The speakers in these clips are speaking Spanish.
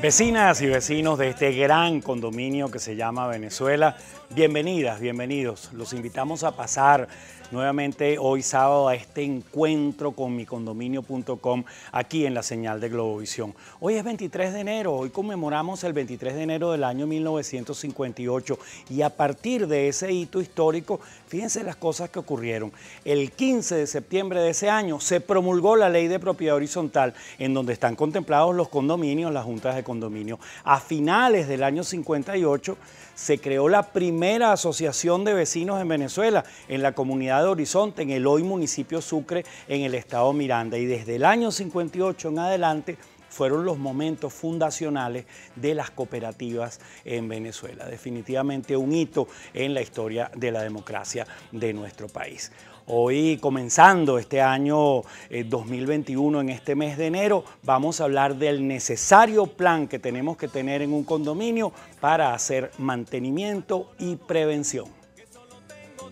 Vecinas y vecinos de este gran condominio que se llama Venezuela, bienvenidas, bienvenidos. Los invitamos a pasar nuevamente hoy sábado a este encuentro con micondominio.com aquí en la señal de Globovisión. Hoy es 23 de enero, hoy conmemoramos el 23 de enero del año 1958 y a partir de ese hito histórico, fíjense las cosas que ocurrieron. El 15 de septiembre de ese año se promulgó la ley de propiedad horizontal en donde están contemplados los condominios, las juntas de condominio. A finales del año 58 se creó la primera asociación de vecinos en Venezuela en la comunidad de Horizonte, en el hoy municipio Sucre, en el estado Miranda. Y desde el año 58 en adelante fueron los momentos fundacionales de las cooperativas en Venezuela. Definitivamente un hito en la historia de la democracia de nuestro país. Hoy, comenzando este año 2021, eh, en este mes de enero, vamos a hablar del necesario plan que tenemos que tener en un condominio para hacer mantenimiento y prevención.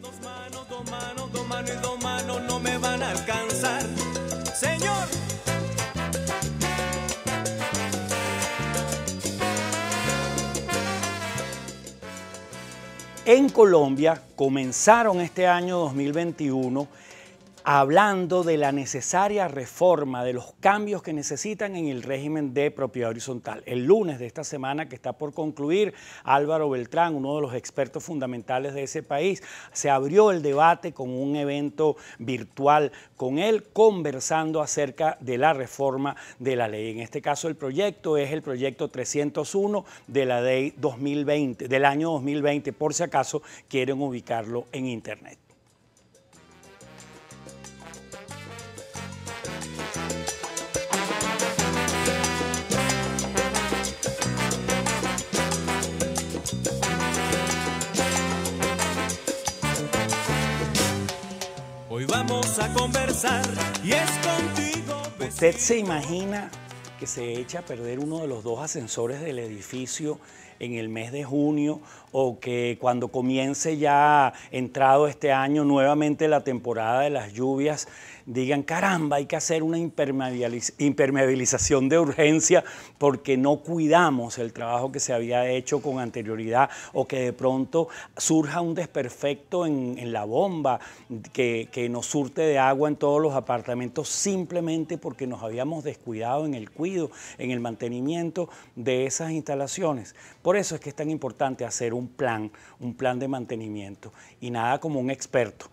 Dos manos, dos manos, dos manos y dos manos no me van a alcanzar. Señor. En Colombia comenzaron este año 2021 hablando de la necesaria reforma, de los cambios que necesitan en el régimen de propiedad horizontal. El lunes de esta semana que está por concluir, Álvaro Beltrán, uno de los expertos fundamentales de ese país, se abrió el debate con un evento virtual con él, conversando acerca de la reforma de la ley. En este caso el proyecto es el proyecto 301 de la ley 2020, del año 2020, por si acaso quieren ubicarlo en internet. ¿Usted se imagina que se echa a perder uno de los dos ascensores del edificio en el mes de junio o que cuando comience ya entrado este año nuevamente la temporada de las lluvias digan, caramba, hay que hacer una impermeabilización de urgencia porque no cuidamos el trabajo que se había hecho con anterioridad o que de pronto surja un desperfecto en, la bomba que, que nos surte de agua en todos los apartamentos simplemente porque nos habíamos descuidado en el cuido, en el mantenimiento de esas instalaciones. Por eso es que es tan importante hacer un plan, un plan de mantenimiento y nada como un experto.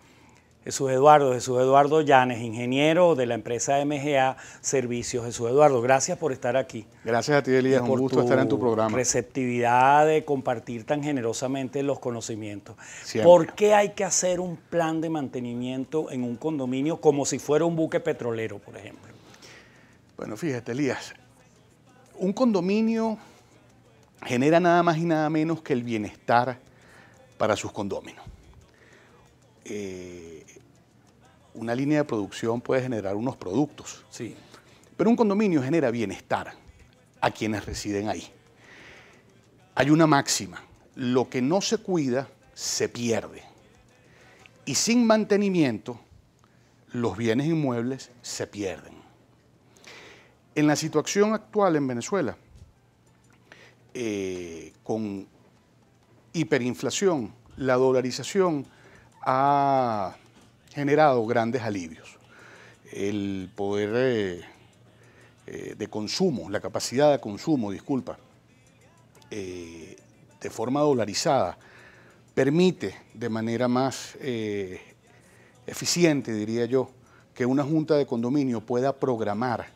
Jesús Eduardo, Jesús Eduardo Llanes, ingeniero de la empresa MGA Servicios. Jesús Eduardo, gracias por estar aquí. Gracias a ti, Elías, un gusto estar en tu programa. Receptividad de compartir tan generosamente los conocimientos. ¿Por qué hay que hacer un plan de mantenimiento en un condominio como si fuera un buque petrolero, por ejemplo? Bueno, fíjate, Elías, un condominio genera nada más y nada menos que el bienestar para sus condóminos. Eh, una línea de producción puede generar unos productos. Sí. Pero un condominio genera bienestar a quienes residen ahí. Hay una máxima, lo que no se cuida se pierde. Y sin mantenimiento, los bienes inmuebles se pierden. En la situación actual en Venezuela, eh, con hiperinflación, la dolarización ha generado grandes alivios. El poder eh, eh, de consumo, la capacidad de consumo, disculpa, eh, de forma dolarizada, permite de manera más eficiente, diría yo, que una junta de condominio pueda programar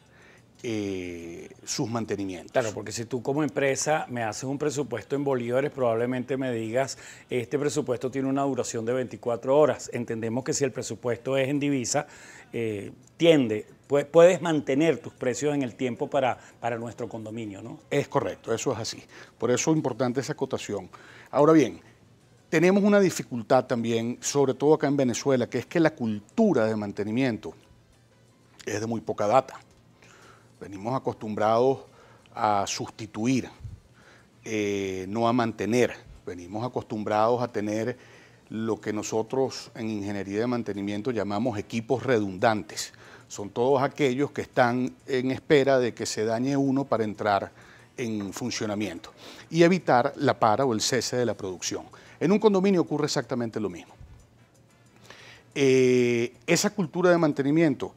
eh, sus mantenimientos. Claro, porque si tú como empresa me haces un presupuesto en bolívares, probablemente me digas, este presupuesto tiene una duración de 24 horas. Entendemos que si el presupuesto es en divisa, eh, tiende, puedes mantener tus precios en el tiempo para, para nuestro condominio, ¿no? Es correcto, eso es así. Por eso es importante esa acotación. Ahora bien, tenemos una dificultad también, sobre todo acá en Venezuela, que es que la cultura de mantenimiento es de muy poca data. Venimos acostumbrados a sustituir, eh, no a mantener. Venimos acostumbrados a tener lo que nosotros en ingeniería de mantenimiento llamamos equipos redundantes. Son todos aquellos que están en espera de que se dañe uno para entrar en funcionamiento y evitar la para o el cese de la producción. En un condominio ocurre exactamente lo mismo. Eh, esa cultura de mantenimiento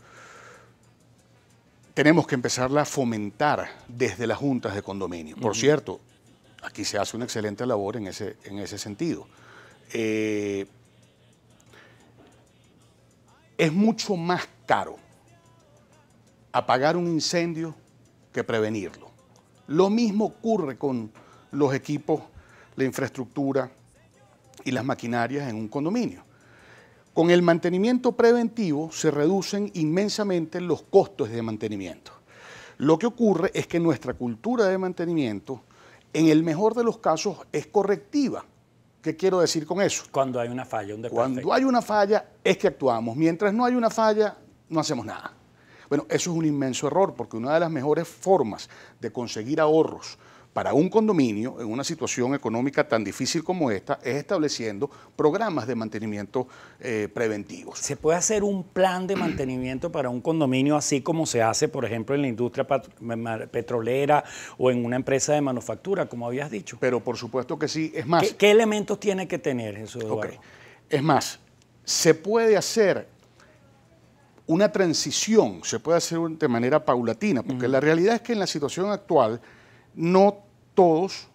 tenemos que empezarla a fomentar desde las juntas de condominio. Por cierto, aquí se hace una excelente labor en ese, en ese sentido. Eh, es mucho más caro apagar un incendio que prevenirlo. Lo mismo ocurre con los equipos, la infraestructura y las maquinarias en un condominio. Con el mantenimiento preventivo se reducen inmensamente los costos de mantenimiento. Lo que ocurre es que nuestra cultura de mantenimiento, en el mejor de los casos, es correctiva. ¿Qué quiero decir con eso? Cuando hay una falla, un Cuando hay una falla es que actuamos. Mientras no hay una falla, no hacemos nada. Bueno, eso es un inmenso error porque una de las mejores formas de conseguir ahorros, para un condominio en una situación económica tan difícil como esta es estableciendo programas de mantenimiento eh, preventivos. ¿Se puede hacer un plan de mantenimiento para un condominio así como se hace, por ejemplo, en la industria petrolera o en una empresa de manufactura, como habías dicho? Pero por supuesto que sí, es más. ¿Qué, elementos tiene que tener en su Okay. Es más, se puede hacer una transición, se puede hacer de manera paulatina, porque la realidad es que en la situación actual no todos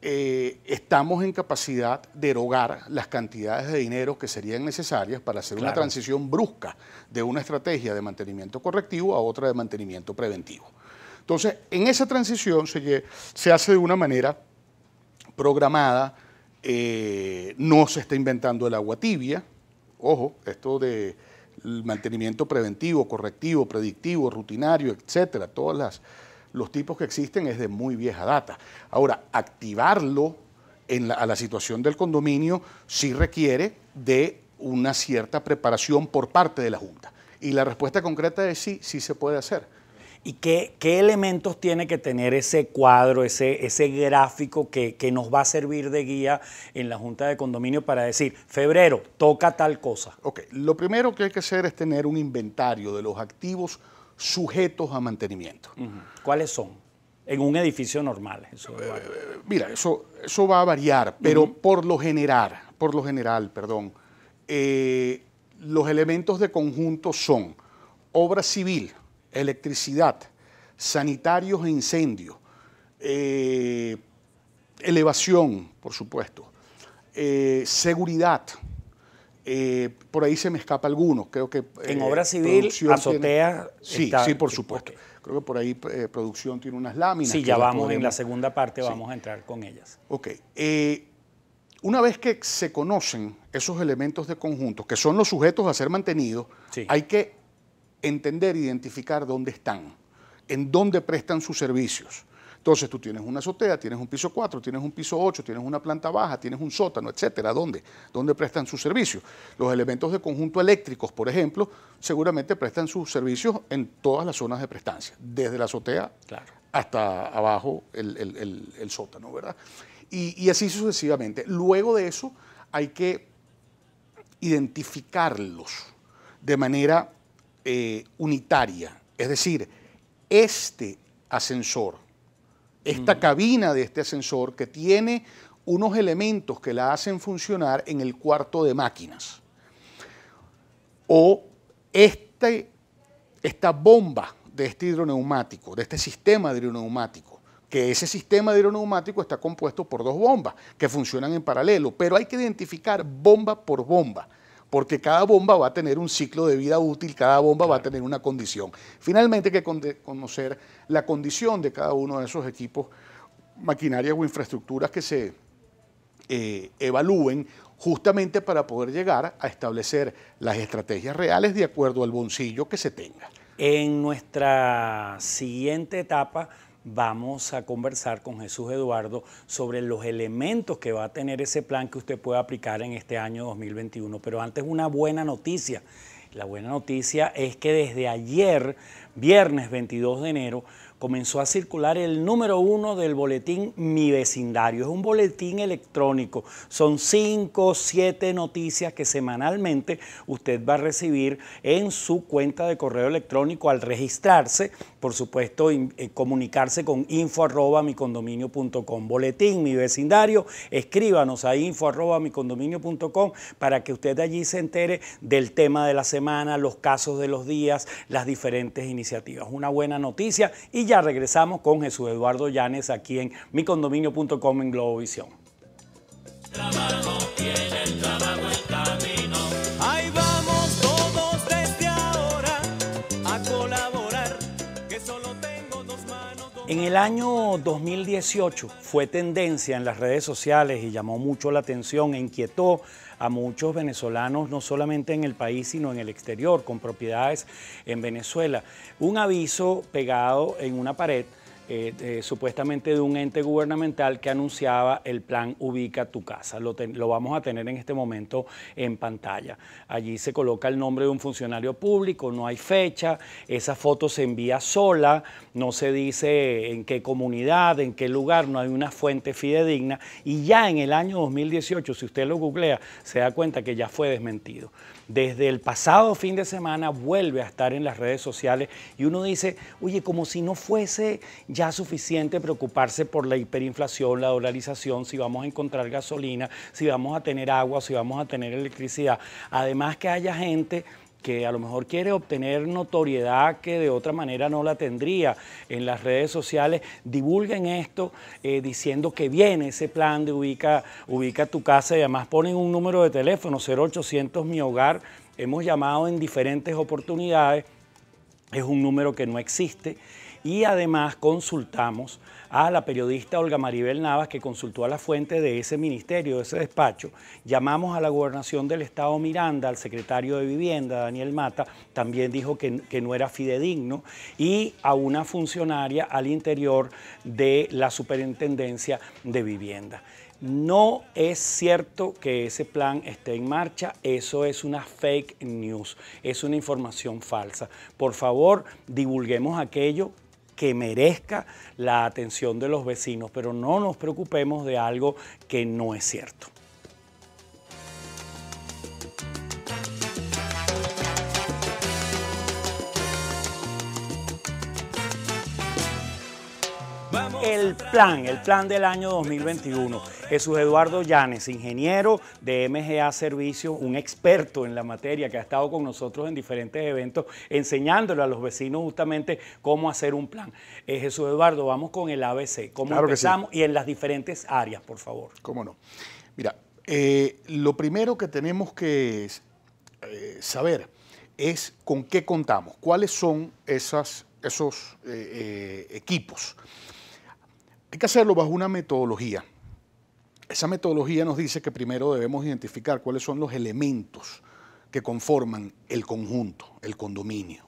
eh, estamos en capacidad de erogar las cantidades de dinero que serían necesarias para hacer una transición brusca de una estrategia de mantenimiento correctivo a otra de mantenimiento preventivo. Entonces, en esa transición se, hace de una manera programada, eh, no se está inventando el agua tibia, ojo, esto de mantenimiento preventivo, correctivo, predictivo, rutinario, etcétera, todas las los tipos que existen es de muy vieja data. Ahora, activarlo en la, a la situación del condominio sí requiere de una cierta preparación por parte de la Junta. Y la respuesta concreta es sí, sí se puede hacer. ¿Y qué, elementos tiene que tener ese cuadro, ese, gráfico que, que, nos va a servir de guía en la Junta de Condominio para decir, febrero, toca tal cosa? Ok, lo primero que hay que hacer es tener un inventario de los activos sujetos a mantenimiento. ¿Cuáles son? En un edificio normal. Eh, mira, eso, eso va a variar, pero por lo general, por lo general, perdón, eh, los elementos de conjunto son obra civil, electricidad, sanitarios e incendios, eh, elevación, por supuesto, seguridad, eh, por ahí se me escapa alguno. Creo que. En eh, obra civil, azotea. Sí, sí, por supuesto. Creo que por ahí eh, producción tiene unas láminas. Sí, ya vamos en la segunda parte, vamos a entrar con ellas. Ok. una vez que se conocen esos elementos de conjunto, que son los sujetos a ser mantenidos, hay que entender, identificar dónde están, en dónde prestan sus servicios. Entonces tú tienes una azotea, tienes un piso 4, tienes un piso 8, tienes una planta baja, tienes un sótano, etcétera. ¿Dónde? ¿Dónde prestan sus servicios? Los elementos de conjunto eléctricos, por ejemplo, seguramente prestan sus servicios en todas las zonas de prestancia, desde la azotea hasta abajo el, sótano, ¿verdad? Y, así sucesivamente. Luego de eso hay que identificarlos de manera eh, unitaria. Es decir, este ascensor esta cabina de este ascensor que tiene unos elementos que la hacen funcionar en el cuarto de máquinas. O este, esta bomba de este hidroneumático, de este sistema hidroneumático, que ese sistema de hidroneumático está compuesto por dos bombas que funcionan en paralelo, pero hay que identificar bomba por bomba porque cada bomba va a tener un ciclo de vida útil, cada bomba va a tener una condición. Finalmente hay que conocer la condición de cada uno de esos equipos, maquinarias o infraestructuras que se eh, evalúen justamente para poder llegar a establecer las estrategias reales de acuerdo al bolsillo que se tenga. En nuestra siguiente etapa vamos a conversar con Jesús Eduardo sobre los elementos que va a tener ese plan que usted puede aplicar en este año 2021. Pero antes una buena noticia. La buena noticia es que desde ayer, viernes 22 de enero, comenzó a circular el número uno del boletín Mi Vecindario. Es un boletín electrónico. Son cinco siete noticias que semanalmente usted va a recibir en su cuenta de correo electrónico al registrarse. Por supuesto, y eh, comunicarse con info arroba Boletín Mi Vecindario. Escríbanos a info arroba com para que usted allí se entere del tema de la semana, los casos de los días, las diferentes iniciativas. Una buena noticia y ya regresamos con Jesús Eduardo Llanes aquí en micondominio.com en Globovisión. En el año 2018 fue tendencia en las redes sociales y llamó mucho la atención, e inquietó a muchos venezolanos, no solamente en el país, sino en el exterior, con propiedades en Venezuela. Un aviso pegado en una pared eh, eh, supuestamente de un ente gubernamental que anunciaba el plan Ubica tu casa. Lo, lo, vamos a tener en este momento en pantalla. Allí se coloca el nombre de un funcionario público, no hay fecha, esa foto se envía sola, no se dice en qué comunidad, en qué lugar, no hay una fuente fidedigna y ya en el año 2018, si usted lo googlea, se da cuenta que ya fue desmentido. Desde el pasado fin de semana vuelve a estar en las redes sociales y uno dice, oye, como si no fuese ya suficiente preocuparse por la hiperinflación, la dolarización, si vamos a encontrar gasolina, si vamos a tener agua, si vamos a tener electricidad. Además que haya gente que a lo mejor quiere obtener notoriedad que de otra manera no la tendría en las redes sociales, divulguen esto eh, diciendo que viene ese plan de ubica, ubica tu casa y además ponen un número de teléfono 0800 mi hogar. Hemos llamado en diferentes oportunidades, es un número que no existe y además consultamos a la periodista Olga Maribel Navas que consultó a la fuente de ese ministerio, de ese despacho. Llamamos a la gobernación del estado Miranda, al secretario de Vivienda, Daniel Mata, también dijo que, no era fidedigno, y a una funcionaria al interior de la superintendencia de vivienda. No es cierto que ese plan esté en marcha, eso es una fake news, es una información falsa. Por favor, divulguemos aquello que merezca la atención de los vecinos, pero no nos preocupemos de algo que no es cierto. el plan, el plan del año 2021. Jesús Eduardo Llanes, ingeniero de MGA Servicio, un experto en la materia que ha estado con nosotros en diferentes eventos, enseñándole a los vecinos justamente cómo hacer un plan. Eh, Jesús Eduardo, vamos con el ABC, cómo empezamos y en las diferentes áreas, por favor. Cómo no. Mira, eh, lo primero que tenemos que eh, saber es con qué contamos, cuáles son esas, esos equipos. Hay que hacerlo bajo una metodología. Esa metodología nos dice que primero debemos identificar cuáles son los elementos que conforman el conjunto, el condominio.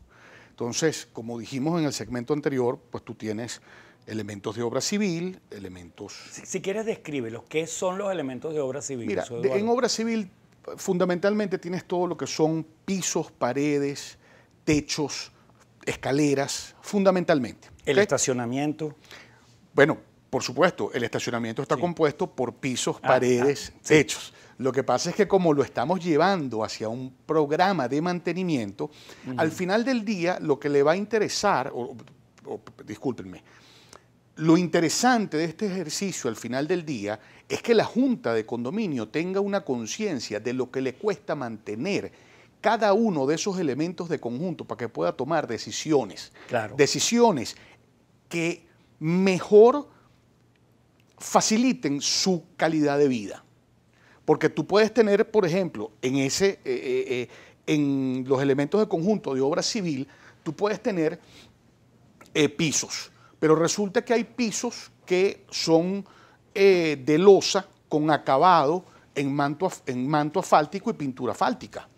Entonces, como dijimos en el segmento anterior, pues tú tienes elementos de obra civil, elementos... Si, quieres quieres, descríbelos. ¿Qué son los elementos de obra civil? Mira, en obra civil fundamentalmente tienes todo lo que son pisos, paredes, techos, escaleras, fundamentalmente. ¿El estacionamiento? Bueno, por supuesto, el estacionamiento está compuesto por pisos, ah, paredes, techos. Ah, lo que pasa es que como lo estamos llevando hacia un programa de mantenimiento, al final del día lo que le va a interesar, discúlpenme, lo interesante de este ejercicio al final del día es que la junta de condominio tenga una conciencia de lo que le cuesta mantener cada uno de esos elementos de conjunto para que pueda tomar decisiones. Decisiones que mejor faciliten su calidad de vida. Porque tú puedes tener, por ejemplo, en, ese, eh, eh, eh, en los elementos de conjunto de obra civil, tú puedes tener pisos, pero resulta que hay pisos que son de losa con acabado en manto, en manto asfáltico y pintura asfáltica.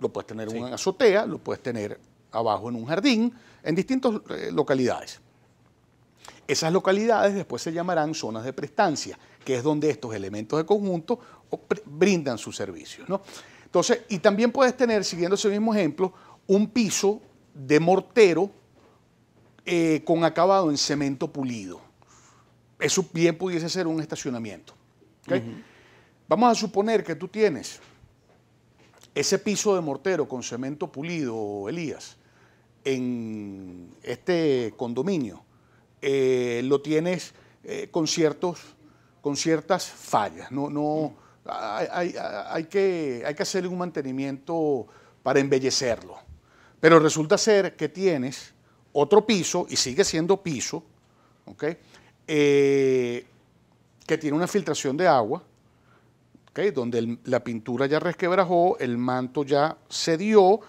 Lo puedes tener en una azotea, lo puedes tener abajo en un jardín, en distintas localidades. Esas localidades después se llamarán zonas de prestancia, que es donde estos elementos de conjunto brindan sus servicios. Entonces, y también puedes tener, siguiendo ese mismo ejemplo, un piso de mortero eh, con acabado en cemento pulido. Eso bien pudiese ser un estacionamiento. Vamos a suponer que tú tienes ese piso de mortero con cemento pulido, Elías, en este condominio eh, lo tienes eh, con, con ciertas fallas. No, hay, que, hay que hacer un mantenimiento para embellecerlo. Pero resulta ser que tienes otro piso, y sigue siendo piso, eh, que tiene una filtración de agua, donde la pintura ya resquebrajó, el manto ya cedió,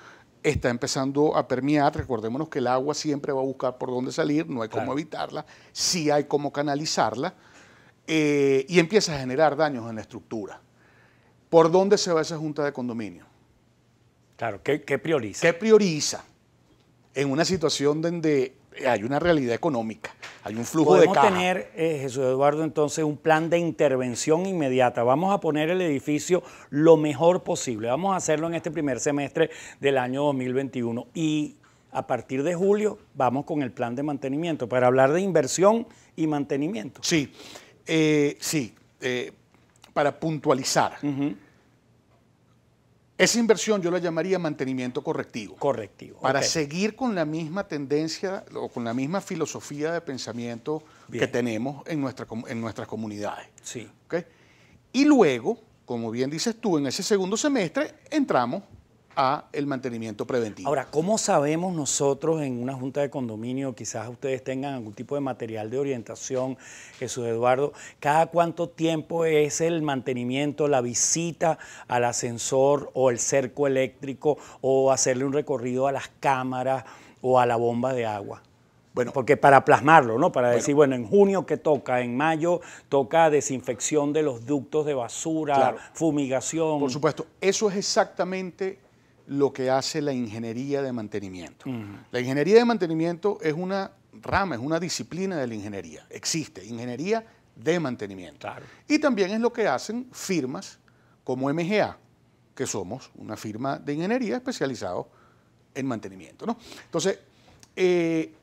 está empezando a permear. Recordémonos que el agua siempre va a buscar por dónde salir, no hay cómo evitarla, sí hay cómo canalizarla, eh, y empieza a generar daños en la estructura. ¿Por dónde se va esa junta de condominio? Claro, qué prioriza? ¿Qué prioriza? En una situación donde hay una realidad económica, hay un flujo de caja. Podemos tener, eh, Jesús Eduardo, entonces un plan de intervención inmediata. Vamos a poner el edificio lo mejor posible. Vamos a hacerlo en este primer semestre del año 2021 y a partir de julio vamos con el plan de mantenimiento para hablar de inversión y mantenimiento. Sí, eh, sí. Eh, para puntualizar. Esa inversión yo la llamaría mantenimiento correctivo. Correctivo. Para seguir con la misma tendencia o con la misma filosofía de pensamiento que tenemos en, nuestra, en nuestras comunidades. Sí. Y luego, como bien dices tú, en ese segundo semestre entramos a el mantenimiento preventivo. Ahora, ¿cómo sabemos nosotros en una junta de condominio, quizás ustedes tengan algún tipo de material de orientación, Jesús Eduardo, cada cuánto tiempo es el mantenimiento, la visita al ascensor o el cerco eléctrico o hacerle un recorrido a las cámaras o a la bomba de agua? Bueno, porque para plasmarlo, ¿no? Para decir, bueno, en junio que toca, en mayo toca desinfección de los ductos de basura, fumigación. Por supuesto, eso es exactamente lo que hace la ingeniería de mantenimiento. La ingeniería de mantenimiento es una rama, es una disciplina de la ingeniería. Existe ingeniería de mantenimiento. Y también es lo que hacen firmas como MGA, que somos una firma de ingeniería especializada en mantenimiento. Entonces, eh,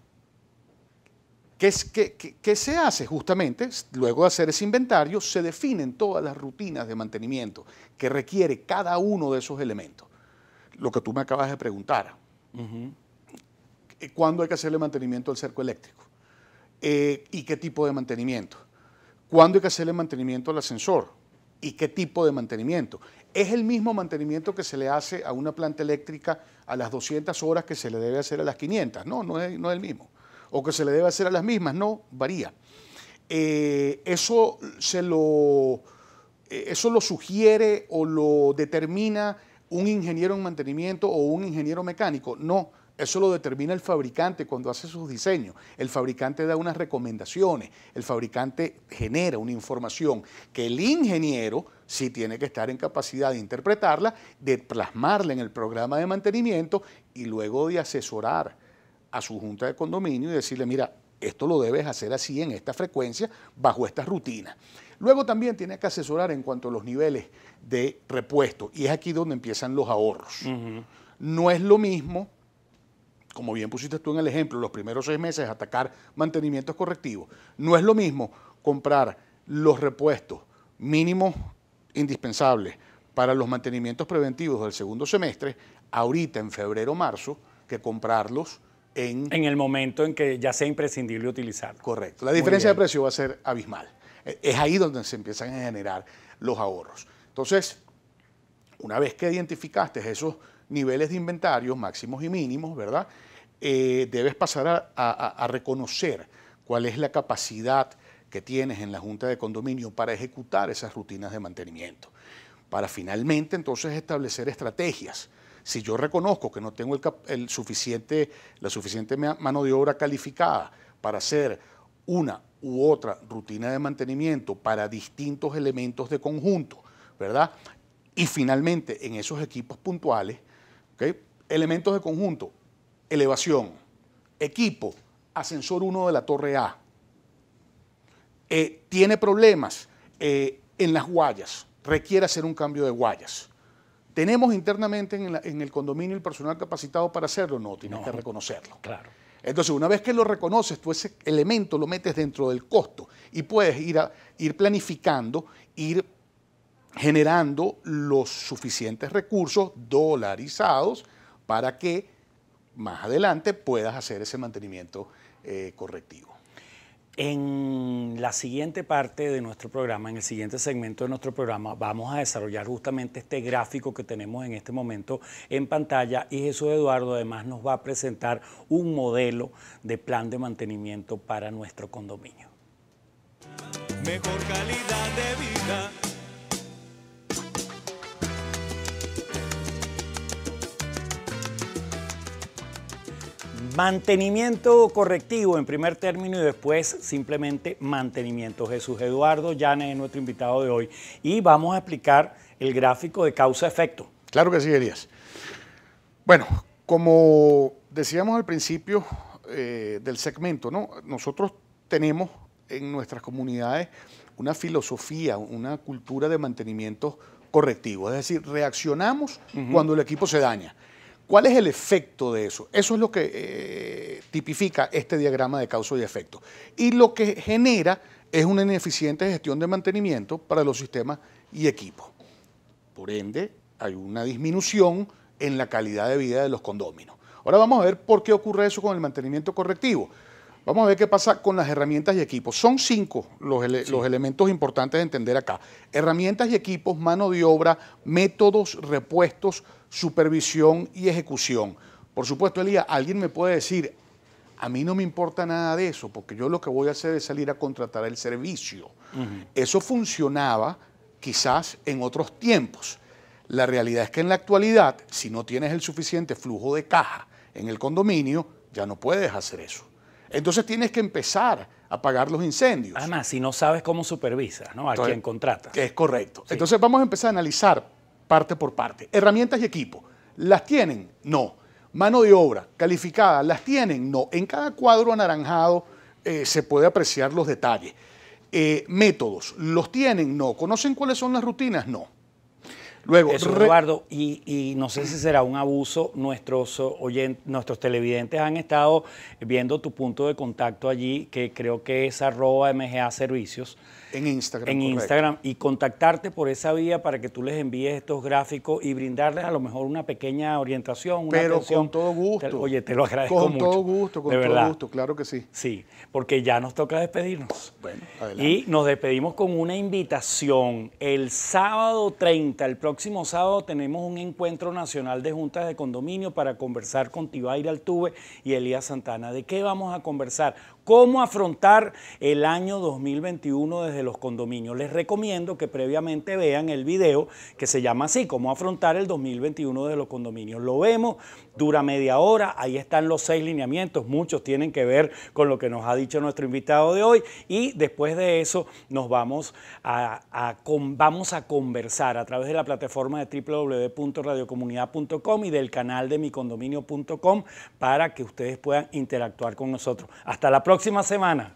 ¿qué, es, ¿qué se hace justamente? Luego de hacer ese inventario, se definen todas las rutinas de mantenimiento que requiere cada uno de esos elementos lo que tú me acabas de preguntar. ¿Cuándo hay que hacerle mantenimiento al cerco eléctrico? Eh, ¿Y qué tipo de mantenimiento? ¿Cuándo hay que hacerle mantenimiento al ascensor? ¿Y qué tipo de mantenimiento? Es el mismo mantenimiento que se le hace a una planta eléctrica a las 200 horas que se le debe hacer a las 500. No, no es, no el mismo. O que se le debe hacer a las mismas. No, varía. Eh, eso, se lo, eh, eso lo sugiere o lo determina un ingeniero en mantenimiento o un ingeniero mecánico. No, eso lo determina el fabricante cuando hace sus diseños. El fabricante da unas recomendaciones, el fabricante genera una información que el ingeniero sí tiene que estar en capacidad de interpretarla, de plasmarla en el programa de mantenimiento y luego de asesorar a su junta de condominio y decirle, mira, esto lo debes hacer así en esta frecuencia, bajo esta rutina. Luego también tienes que asesorar en cuanto a los niveles de repuesto y es aquí donde empiezan los ahorros. No es lo mismo, como bien pusiste tú en el ejemplo, los primeros seis meses atacar mantenimientos correctivos. No es lo mismo comprar los repuestos mínimos indispensables para los mantenimientos preventivos del segundo semestre, ahorita en febrero-marzo, que comprarlos en... el momento en que ya sea imprescindible utilizar, Correcto. La diferencia de precio va a ser abismal. E, es ahí donde se empiezan a generar los ahorros. Entonces, una vez que identificaste esos niveles de inventarios máximos y mínimos, ¿verdad? Eh, debes pasar a reconocer cuál es la capacidad que tienes en la Junta de Condominio para ejecutar esas rutinas de mantenimiento, para finalmente entonces establecer estrategias si yo reconozco que no tengo el, suficiente, la suficiente mano de obra calificada para hacer una u otra rutina de mantenimiento para distintos elementos de conjunto, ¿verdad? Y finalmente, en esos equipos puntuales, elementos de conjunto, elevación, equipo, ascensor 1 de la torre A, eh, tiene problemas eh, en las guayas, requiere hacer un cambio de guayas. ¿Tenemos internamente en, el condominio el personal capacitado para hacerlo? No, tienes que reconocerlo. Claro. Entonces, una vez que lo reconoces, tú ese elemento lo metes dentro del costo y puedes ir, ir planificando, ir generando los suficientes recursos dolarizados para que más adelante puedas hacer ese mantenimiento eh, correctivo. En la siguiente parte de nuestro programa, en el siguiente segmento de nuestro programa, vamos a desarrollar justamente este gráfico que tenemos en este momento en pantalla y Jesús Eduardo además nos va a presentar un modelo de plan de mantenimiento para nuestro condominio. Mejor calidad de vida. Mantenimiento correctivo en primer término y después simplemente mantenimiento. Jesús Eduardo Llanes es nuestro invitado de hoy y vamos a explicar el gráfico de causa-efecto. Claro que sí, Elías. Bueno, como decíamos al principio eh, del segmento, ¿no? nosotros tenemos en nuestras comunidades una filosofía, una cultura de mantenimiento correctivo, es decir, reaccionamos cuando el equipo se daña. ¿Cuál es el efecto de eso? Eso es lo que eh, tipifica este diagrama de causa y efecto. Y lo que genera es una ineficiente gestión de mantenimiento para los sistemas y equipos. Por ende, hay una disminución en la calidad de vida de los condóminos. Ahora vamos a ver por qué ocurre eso con el mantenimiento correctivo. Vamos a ver qué pasa con las herramientas y equipos. Son cinco los, elementos importantes de entender acá. Herramientas y equipos, mano de obra, métodos, repuestos, supervisión y ejecución. Por supuesto, Elías, alguien me puede decir, a mí no me importa nada de eso, porque yo lo que voy a hacer es salir a contratar el servicio. Eso funcionaba quizás en otros tiempos. La realidad es que en la actualidad, si no tienes el suficiente flujo de caja en el condominio, ya no puedes hacer eso. Entonces tienes que empezar a pagar los incendios. Además, si no sabes cómo supervisas, ¿no? A quien contratas. Es correcto. Entonces vamos a empezar a analizar parte por parte. Herramientas y equipo, ¿las tienen? No. Mano de obra calificada, ¿las tienen? No. En cada cuadro anaranjado eh, se puede apreciar los detalles. Eh, métodos, ¿los tienen? No. ¿Conocen cuáles son las rutinas? No. Luego, Eduardo, y, no sé si será un abuso, nuestros, oyentes, nuestros televidentes han estado viendo tu punto de contacto allí, que creo que es arroba MGA Servicios. En Instagram. En Instagram y contactarte por esa vía para que tú les envíes estos gráficos y brindarles a lo mejor una pequeña orientación. Una Pero con todo gusto. Oye, te lo agradezco. Con todo gusto, con todo gusto, claro que sí. Sí, porque ya nos toca despedirnos. Bueno, adelante. Y nos despedimos con una invitación. El sábado 30, el próximo sábado, tenemos un encuentro nacional de juntas de condominio para conversar con Tibaira Altuve y Elías Santana. ¿De qué vamos a conversar? ¿Cómo afrontar el año 2021 desde los condominios. Les recomiendo que previamente vean el video que se llama así, cómo afrontar el 2021 de los condominios. Lo vemos, dura media hora, ahí están los seis lineamientos, muchos tienen que ver con lo que nos ha dicho nuestro invitado de hoy y después de eso nos vamos a, vamos a conversar a través de la plataforma de www.radiocomunidad.com y del canal de micondominio.com para que ustedes puedan interactuar con nosotros. Hasta la próxima semana.